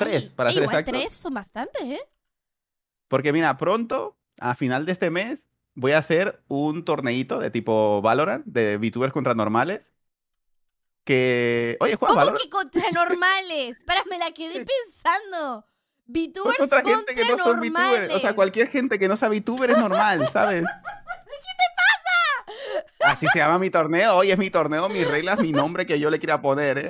Tres, para igual Tres son bastantes, ¿eh? Porque mira, pronto, a final de este mes, voy a hacer un torneito de tipo Valorant, de VTubers contra normales. Que. Oye, ¿Cómo que contra normales? Para, me la quedé pensando. VTubers contra, gente O sea, cualquier gente que no sea VTuber es normal, ¿sabes? ¿Qué te pasa? Así se llama mi torneo. Oye, es mi torneo, mis reglas, mi nombre que yo le quiera poner, ¿eh?